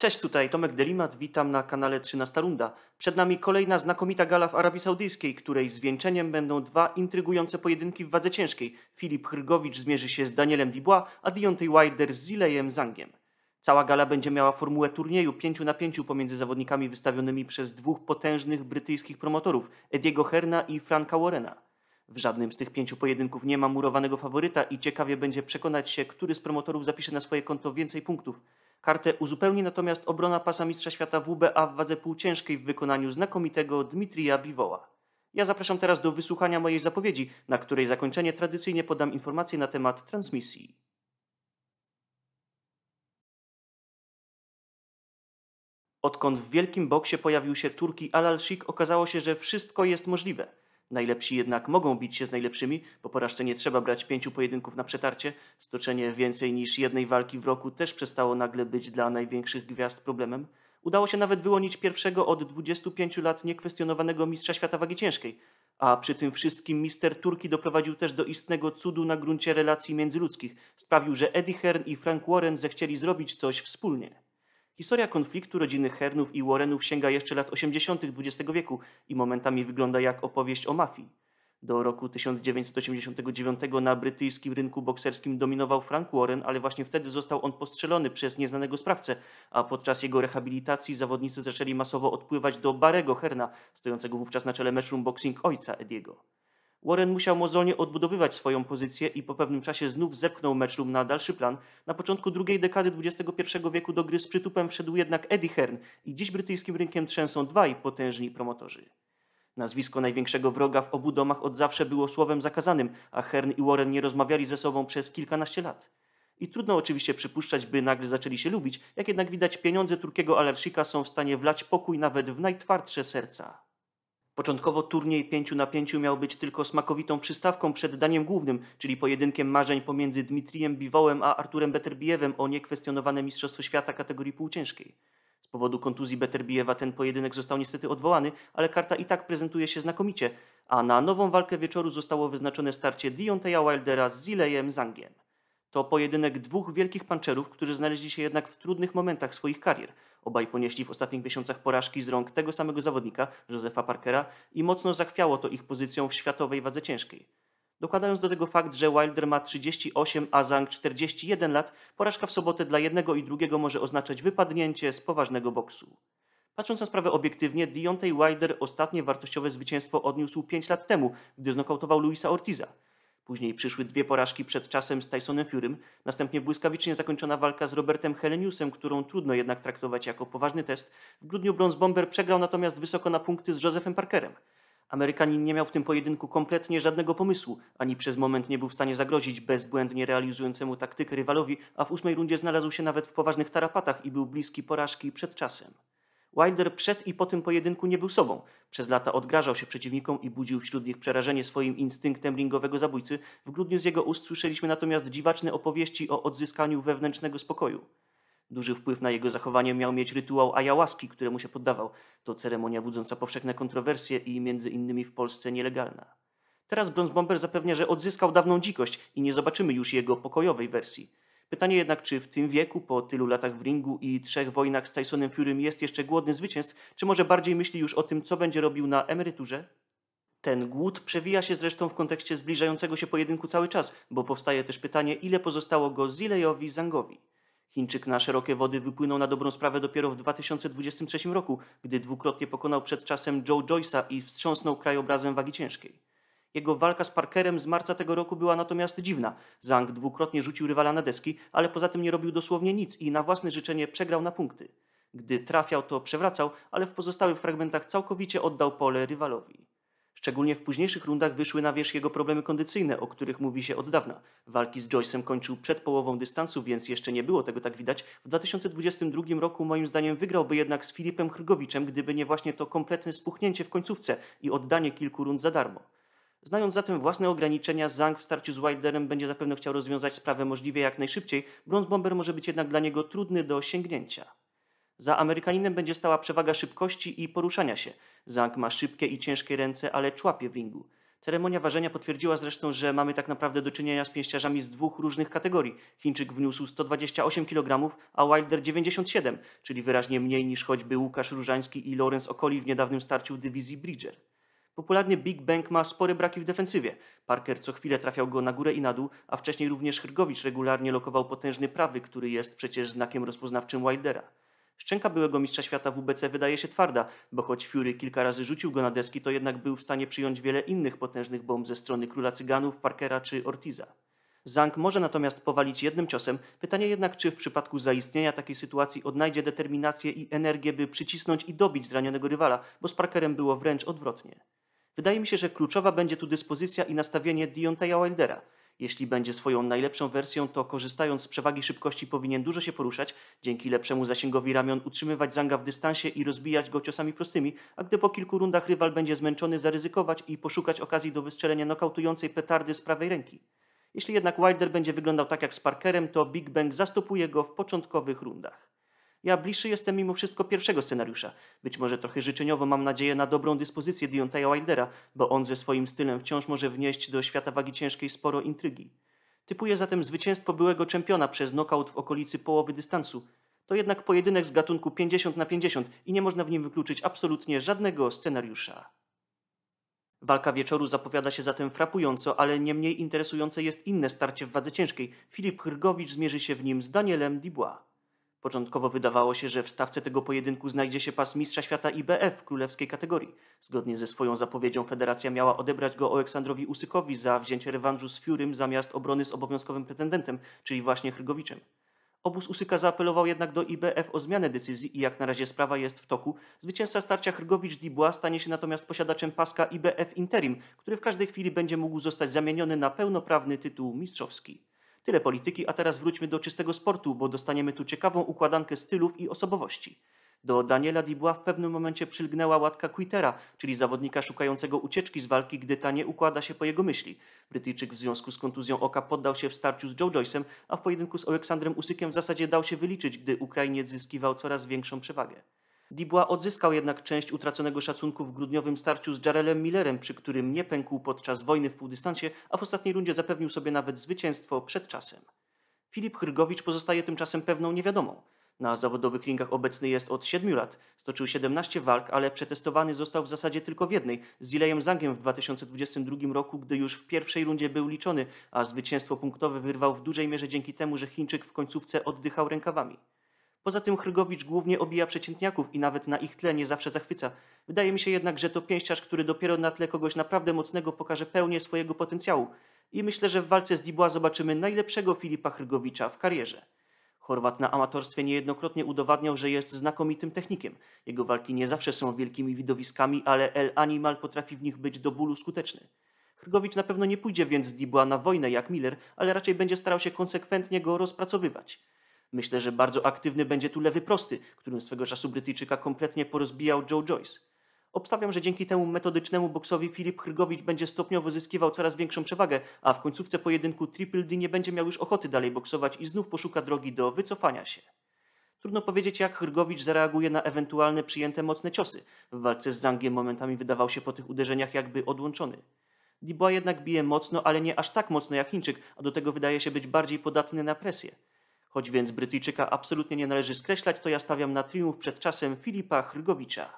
Cześć, tutaj Tomek Delimat, witam na kanale 13 Runda. Przed nami kolejna znakomita gala w Arabii Saudyjskiej, której zwieńczeniem będą dwa intrygujące pojedynki w wadze ciężkiej. Filip Hrgowicz zmierzy się z Danielem Dubois, a Deontay Wilder z Zilejem Zangiem. Cała gala będzie miała formułę turnieju 5 na 5 pomiędzy zawodnikami wystawionymi przez dwóch potężnych brytyjskich promotorów, Ediego Herna i Franka Warrena. W żadnym z tych pięciu pojedynków nie ma murowanego faworyta i ciekawie będzie przekonać się, który z promotorów zapisze na swoje konto więcej punktów. Kartę uzupełni natomiast obrona pasa mistrza świata WBA w wadze półciężkiej w wykonaniu znakomitego Dmitrija Biwoła. Ja zapraszam teraz do wysłuchania mojej zapowiedzi, na której zakończenie tradycyjnie podam informacje na temat transmisji. Odkąd w wielkim boksie pojawił się Turki Alal okazało się, że wszystko jest możliwe – Najlepsi jednak mogą bić się z najlepszymi, po porażce nie trzeba brać pięciu pojedynków na przetarcie. Stoczenie więcej niż jednej walki w roku też przestało nagle być dla największych gwiazd problemem. Udało się nawet wyłonić pierwszego od 25 lat niekwestionowanego mistrza świata wagi ciężkiej. A przy tym wszystkim mister Turki doprowadził też do istnego cudu na gruncie relacji międzyludzkich. Sprawił, że Eddie Hearn i Frank Warren zechcieli zrobić coś wspólnie. Historia konfliktu rodziny Hernów i Warrenów sięga jeszcze lat 80. XX wieku i momentami wygląda jak opowieść o mafii. Do roku 1989 na brytyjskim rynku bokserskim dominował Frank Warren, ale właśnie wtedy został on postrzelony przez nieznanego sprawcę, a podczas jego rehabilitacji zawodnicy zaczęli masowo odpływać do Barego Herna, stojącego wówczas na czele meczrum boxing ojca Ediego. Warren musiał mozolnie odbudowywać swoją pozycję i po pewnym czasie znów zepchnął meczlum na dalszy plan. Na początku drugiej dekady XXI wieku do gry z przytupem wszedł jednak Eddie Hearn i dziś brytyjskim rynkiem trzęsą dwaj potężni promotorzy. Nazwisko największego wroga w obu domach od zawsze było słowem zakazanym, a Hearn i Warren nie rozmawiali ze sobą przez kilkanaście lat. I trudno oczywiście przypuszczać, by nagle zaczęli się lubić, jak jednak widać pieniądze turkiego Alershika są w stanie wlać pokój nawet w najtwardsze serca. Początkowo turniej 5 na 5 miał być tylko smakowitą przystawką przed daniem głównym, czyli pojedynkiem marzeń pomiędzy Dmitrijem Biwołem a Arturem Beterbijewem o niekwestionowane Mistrzostwo Świata kategorii półciężkiej. Z powodu kontuzji Beterbijewa ten pojedynek został niestety odwołany, ale karta i tak prezentuje się znakomicie, a na nową walkę wieczoru zostało wyznaczone starcie Deonteya Wildera z Zilejem Zangiem. To pojedynek dwóch wielkich panczerów, którzy znaleźli się jednak w trudnych momentach swoich karier. Obaj ponieśli w ostatnich miesiącach porażki z rąk tego samego zawodnika, Josefa Parkera, i mocno zachwiało to ich pozycją w światowej wadze ciężkiej. Dokładając do tego fakt, że Wilder ma 38, a Zhang 41 lat, porażka w sobotę dla jednego i drugiego może oznaczać wypadnięcie z poważnego boksu. Patrząc na sprawę obiektywnie, Deontay Wilder ostatnie wartościowe zwycięstwo odniósł 5 lat temu, gdy znokautował Luisa Ortiza – Później przyszły dwie porażki przed czasem z Tysonem Furym, następnie błyskawicznie zakończona walka z Robertem Heleniusem, którą trudno jednak traktować jako poważny test. W grudniu Bronze Bomber przegrał natomiast wysoko na punkty z Josephem Parkerem. Amerykanin nie miał w tym pojedynku kompletnie żadnego pomysłu, ani przez moment nie był w stanie zagrozić bezbłędnie realizującemu taktykę rywalowi, a w ósmej rundzie znalazł się nawet w poważnych tarapatach i był bliski porażki przed czasem. Wilder przed i po tym pojedynku nie był sobą. Przez lata odgrażał się przeciwnikom i budził wśród nich przerażenie swoim instynktem ringowego zabójcy. W grudniu z jego ust słyszeliśmy natomiast dziwaczne opowieści o odzyskaniu wewnętrznego spokoju. Duży wpływ na jego zachowanie miał mieć rytuał ayahuaski, któremu się poddawał. To ceremonia budząca powszechne kontrowersje i między innymi w Polsce nielegalna. Teraz Bronze Bomber zapewnia, że odzyskał dawną dzikość i nie zobaczymy już jego pokojowej wersji. Pytanie jednak, czy w tym wieku, po tylu latach w ringu i trzech wojnach z Tysonem Furym jest jeszcze głodny zwycięstw, czy może bardziej myśli już o tym, co będzie robił na emeryturze? Ten głód przewija się zresztą w kontekście zbliżającego się pojedynku cały czas, bo powstaje też pytanie, ile pozostało go Zilejowi Zangowi. Chińczyk na szerokie wody wypłynął na dobrą sprawę dopiero w 2023 roku, gdy dwukrotnie pokonał przed czasem Joe Joyce'a i wstrząsnął krajobrazem wagi ciężkiej. Jego walka z Parkerem z marca tego roku była natomiast dziwna. Zhang dwukrotnie rzucił rywala na deski, ale poza tym nie robił dosłownie nic i na własne życzenie przegrał na punkty. Gdy trafiał, to przewracał, ale w pozostałych fragmentach całkowicie oddał pole rywalowi. Szczególnie w późniejszych rundach wyszły na wierzch jego problemy kondycyjne, o których mówi się od dawna. Walki z Joyce'em kończył przed połową dystansu, więc jeszcze nie było tego tak widać. W 2022 roku moim zdaniem wygrałby jednak z Filipem Hrgowiczem, gdyby nie właśnie to kompletne spuchnięcie w końcówce i oddanie kilku rund za darmo. Znając zatem własne ograniczenia, Zhang w starciu z Wilderem będzie zapewne chciał rozwiązać sprawę możliwie jak najszybciej, Bronze Bomber może być jednak dla niego trudny do osiągnięcia. Za Amerykaninem będzie stała przewaga szybkości i poruszania się. Zhang ma szybkie i ciężkie ręce, ale człapie w ringu. Ceremonia ważenia potwierdziła zresztą, że mamy tak naprawdę do czynienia z pięściarzami z dwóch różnych kategorii. Chińczyk wniósł 128 kg, a Wilder 97, czyli wyraźnie mniej niż choćby Łukasz Różański i Lorenz Okoli w niedawnym starciu w dywizji Bridger. Popularnie Big Bang ma spore braki w defensywie. Parker co chwilę trafiał go na górę i na dół, a wcześniej również Hrgowicz regularnie lokował potężny prawy, który jest przecież znakiem rozpoznawczym Wildera. Szczęka byłego mistrza świata w WBC wydaje się twarda, bo choć Fury kilka razy rzucił go na deski, to jednak był w stanie przyjąć wiele innych potężnych bomb ze strony króla cyganów, Parkera czy Ortiza. Zhang może natomiast powalić jednym ciosem, pytanie jednak czy w przypadku zaistnienia takiej sytuacji odnajdzie determinację i energię, by przycisnąć i dobić zranionego rywala, bo z Parkerem było wręcz odwrotnie. Wydaje mi się, że kluczowa będzie tu dyspozycja i nastawienie Deontaya Wildera. Jeśli będzie swoją najlepszą wersją, to korzystając z przewagi szybkości powinien dużo się poruszać, dzięki lepszemu zasięgowi ramion utrzymywać zanga w dystansie i rozbijać go ciosami prostymi, a gdy po kilku rundach rywal będzie zmęczony, zaryzykować i poszukać okazji do wystrzelenia nokautującej petardy z prawej ręki. Jeśli jednak Wilder będzie wyglądał tak jak z Parkerem, to Big Bang zastopuje go w początkowych rundach. Ja bliższy jestem mimo wszystko pierwszego scenariusza. Być może trochę życzeniowo mam nadzieję na dobrą dyspozycję Deontaya Wildera, bo on ze swoim stylem wciąż może wnieść do świata wagi ciężkiej sporo intrygi. Typuję zatem zwycięstwo byłego czempiona przez nokaut w okolicy połowy dystansu. To jednak pojedynek z gatunku 50 na 50 i nie można w nim wykluczyć absolutnie żadnego scenariusza. Walka wieczoru zapowiada się zatem frapująco, ale nie mniej interesujące jest inne starcie w wadze ciężkiej. Filip Hrgowicz zmierzy się w nim z Danielem Dubois. Początkowo wydawało się, że w stawce tego pojedynku znajdzie się pas mistrza świata IBF w królewskiej kategorii. Zgodnie ze swoją zapowiedzią federacja miała odebrać go Aleksandrowi Usykowi za wzięcie rewanżu z Fiurym zamiast obrony z obowiązkowym pretendentem, czyli właśnie Hrygowiczem. Obóz Usyka zaapelował jednak do IBF o zmianę decyzji i jak na razie sprawa jest w toku. Zwycięzca starcia Hrygowicz dibła stanie się natomiast posiadaczem paska IBF Interim, który w każdej chwili będzie mógł zostać zamieniony na pełnoprawny tytuł mistrzowski. Tyle polityki, a teraz wróćmy do czystego sportu, bo dostaniemy tu ciekawą układankę stylów i osobowości. Do Daniela Dibła w pewnym momencie przylgnęła łatka quittera, czyli zawodnika szukającego ucieczki z walki, gdy ta nie układa się po jego myśli. Brytyjczyk w związku z kontuzją oka poddał się w starciu z Joe Joyce'em, a w pojedynku z Aleksandrem Usykiem w zasadzie dał się wyliczyć, gdy Ukrainiec zyskiwał coraz większą przewagę. Dibła odzyskał jednak część utraconego szacunku w grudniowym starciu z Jarelem Millerem, przy którym nie pękł podczas wojny w półdystansie, a w ostatniej rundzie zapewnił sobie nawet zwycięstwo przed czasem. Filip Hrgowicz pozostaje tymczasem pewną niewiadomą. Na zawodowych ringach obecny jest od 7 lat. Stoczył 17 walk, ale przetestowany został w zasadzie tylko w jednej, z Ilejem Zangiem w 2022 roku, gdy już w pierwszej rundzie był liczony, a zwycięstwo punktowe wyrwał w dużej mierze dzięki temu, że Chińczyk w końcówce oddychał rękawami. Poza tym Hrygowicz głównie obija przeciętniaków i nawet na ich tle nie zawsze zachwyca. Wydaje mi się jednak, że to pięściarz, który dopiero na tle kogoś naprawdę mocnego pokaże pełnię swojego potencjału. I myślę, że w walce z Dibła zobaczymy najlepszego Filipa Hrygowicza w karierze. Chorwat na amatorstwie niejednokrotnie udowadniał, że jest znakomitym technikiem. Jego walki nie zawsze są wielkimi widowiskami, ale El Animal potrafi w nich być do bólu skuteczny. Hrygowicz na pewno nie pójdzie więc z Dibła na wojnę jak Miller, ale raczej będzie starał się konsekwentnie go rozpracowywać. Myślę, że bardzo aktywny będzie tu lewy prosty, którym swego czasu Brytyjczyka kompletnie porozbijał Joe Joyce. Obstawiam, że dzięki temu metodycznemu boksowi Filip Hrgowicz będzie stopniowo zyskiwał coraz większą przewagę, a w końcówce pojedynku Triple D nie będzie miał już ochoty dalej boksować i znów poszuka drogi do wycofania się. Trudno powiedzieć, jak Hrgowicz zareaguje na ewentualne przyjęte mocne ciosy. W walce z Zangiem momentami wydawał się po tych uderzeniach jakby odłączony. Dubois jednak bije mocno, ale nie aż tak mocno jak Chińczyk, a do tego wydaje się być bardziej podatny na presję. Choć więc Brytyjczyka absolutnie nie należy skreślać, to ja stawiam na triumf przed czasem Filipa Hrygowicza.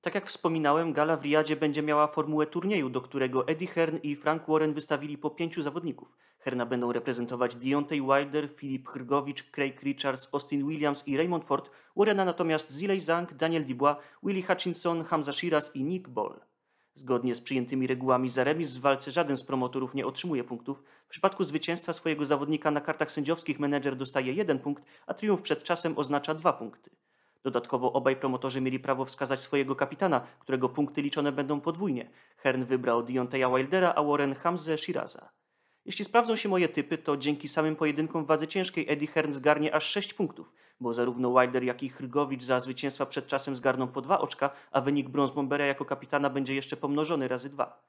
Tak jak wspominałem, gala w Riadzie będzie miała formułę turnieju, do którego Eddie Hearn i Frank Warren wystawili po pięciu zawodników. Herna będą reprezentować Deontay Wilder, Filip Hrgowicz, Craig Richards, Austin Williams i Raymond Ford, Warrena natomiast Zilej Zhang, Daniel Dubois, Willie Hutchinson, Hamza Shiraz i Nick Ball. Zgodnie z przyjętymi regułami za remis w walce żaden z promotorów nie otrzymuje punktów. W przypadku zwycięstwa swojego zawodnika na kartach sędziowskich menedżer dostaje jeden punkt, a triumf przed czasem oznacza dwa punkty. Dodatkowo obaj promotorzy mieli prawo wskazać swojego kapitana, którego punkty liczone będą podwójnie. Hern wybrał Dionteja Wildera, a Warren Hamze Shiraza. Jeśli sprawdzą się moje typy, to dzięki samym pojedynkom w wadze ciężkiej Eddie Hearn zgarnie aż 6 punktów, bo zarówno Wilder, jak i Hrygowicz za zwycięstwa przed czasem zgarną po dwa oczka, a wynik Bronze Bombera jako kapitana będzie jeszcze pomnożony razy dwa.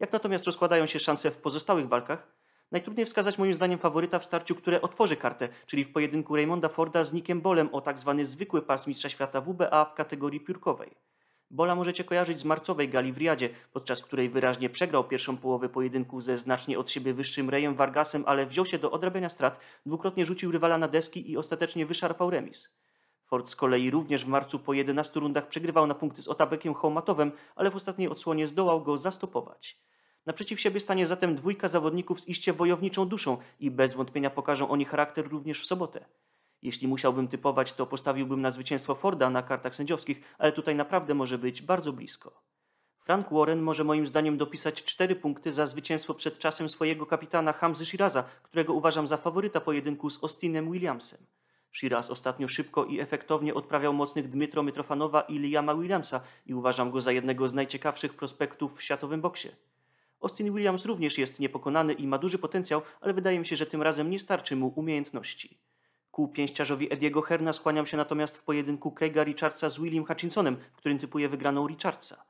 Jak natomiast rozkładają się szanse w pozostałych walkach, Najtrudniej wskazać moim zdaniem faworyta w starciu, które otworzy kartę, czyli w pojedynku Raymonda Forda z Nickiem Bolem o tak zwany zwykły pas mistrza świata WBA w kategorii piórkowej. Bola możecie kojarzyć z marcowej gali w Riadzie, podczas której wyraźnie przegrał pierwszą połowę pojedynku ze znacznie od siebie wyższym Rejem Vargasem, ale wziął się do odrabiania strat, dwukrotnie rzucił rywala na deski i ostatecznie wyszarpał remis. Ford z kolei również w marcu po 11 rundach przegrywał na punkty z Otabekiem Hołmatowem, ale w ostatniej odsłonie zdołał go zastopować. Naprzeciw siebie stanie zatem dwójka zawodników z iście wojowniczą duszą i bez wątpienia pokażą oni charakter również w sobotę. Jeśli musiałbym typować, to postawiłbym na zwycięstwo Forda na kartach sędziowskich, ale tutaj naprawdę może być bardzo blisko. Frank Warren może moim zdaniem dopisać cztery punkty za zwycięstwo przed czasem swojego kapitana Hamzy Shiraza, którego uważam za faworyta pojedynku z Austinem Williamsem. Shiraz ostatnio szybko i efektownie odprawiał mocnych Dmytro Metrofanowa i Liama Williamsa i uważam go za jednego z najciekawszych prospektów w światowym boksie. Austin Williams również jest niepokonany i ma duży potencjał, ale wydaje mi się, że tym razem nie starczy mu umiejętności. Ku pięściarzowi Ediego Herna skłaniam się natomiast w pojedynku Craiga Richardsa z William Hutchinsonem, w którym typuje wygraną Richardsa.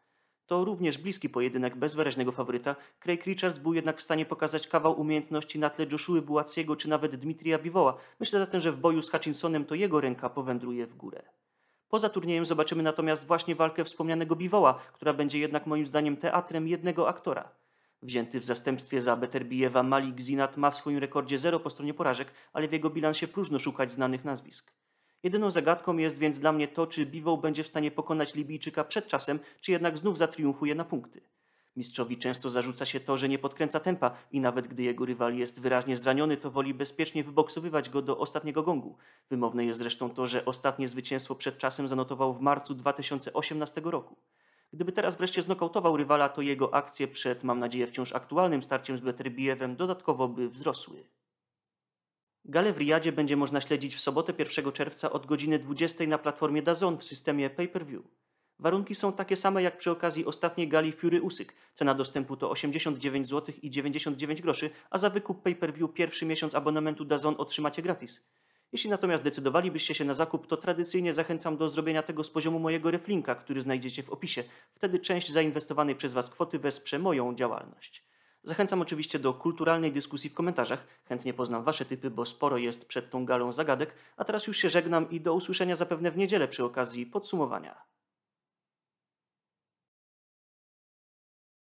To również bliski pojedynek bez wyraźnego faworyta. Craig Richards był jednak w stanie pokazać kawał umiejętności na tle Joshua Bułaciego czy nawet Dmitrija Biwoła. Myślę zatem, że w boju z Hutchinsonem to jego ręka powędruje w górę. Poza turniejem zobaczymy natomiast właśnie walkę wspomnianego Biwoła, która będzie jednak moim zdaniem teatrem jednego aktora. Wzięty w zastępstwie za Beterbijewa Malik Zinat ma w swoim rekordzie zero po stronie porażek, ale w jego bilansie próżno szukać znanych nazwisk. Jedyną zagadką jest więc dla mnie to, czy Biwoł będzie w stanie pokonać Libijczyka przed czasem, czy jednak znów zatriumfuje na punkty. Mistrzowi często zarzuca się to, że nie podkręca tempa i nawet gdy jego rywal jest wyraźnie zraniony, to woli bezpiecznie wyboksowywać go do ostatniego gongu. Wymowne jest zresztą to, że ostatnie zwycięstwo przed czasem zanotował w marcu 2018 roku. Gdyby teraz wreszcie znokautował rywala, to jego akcje przed, mam nadzieję, wciąż aktualnym starciem z Bletterbijewem dodatkowo by wzrosły. Gale w Riyadzie będzie można śledzić w sobotę 1 czerwca od godziny 20 na platformie Dazon w systemie pay-per-view. Warunki są takie same jak przy okazji ostatniej gali Fury Usyk. Cena dostępu to 89 zł i 99 groszy, a za wykup pay-per-view pierwszy miesiąc abonamentu Dazon otrzymacie gratis. Jeśli natomiast decydowalibyście się na zakup, to tradycyjnie zachęcam do zrobienia tego z poziomu mojego reflinka, który znajdziecie w opisie. Wtedy część zainwestowanej przez Was kwoty wesprze moją działalność. Zachęcam oczywiście do kulturalnej dyskusji w komentarzach. Chętnie poznam Wasze typy, bo sporo jest przed tą galą zagadek. A teraz już się żegnam i do usłyszenia zapewne w niedzielę przy okazji podsumowania.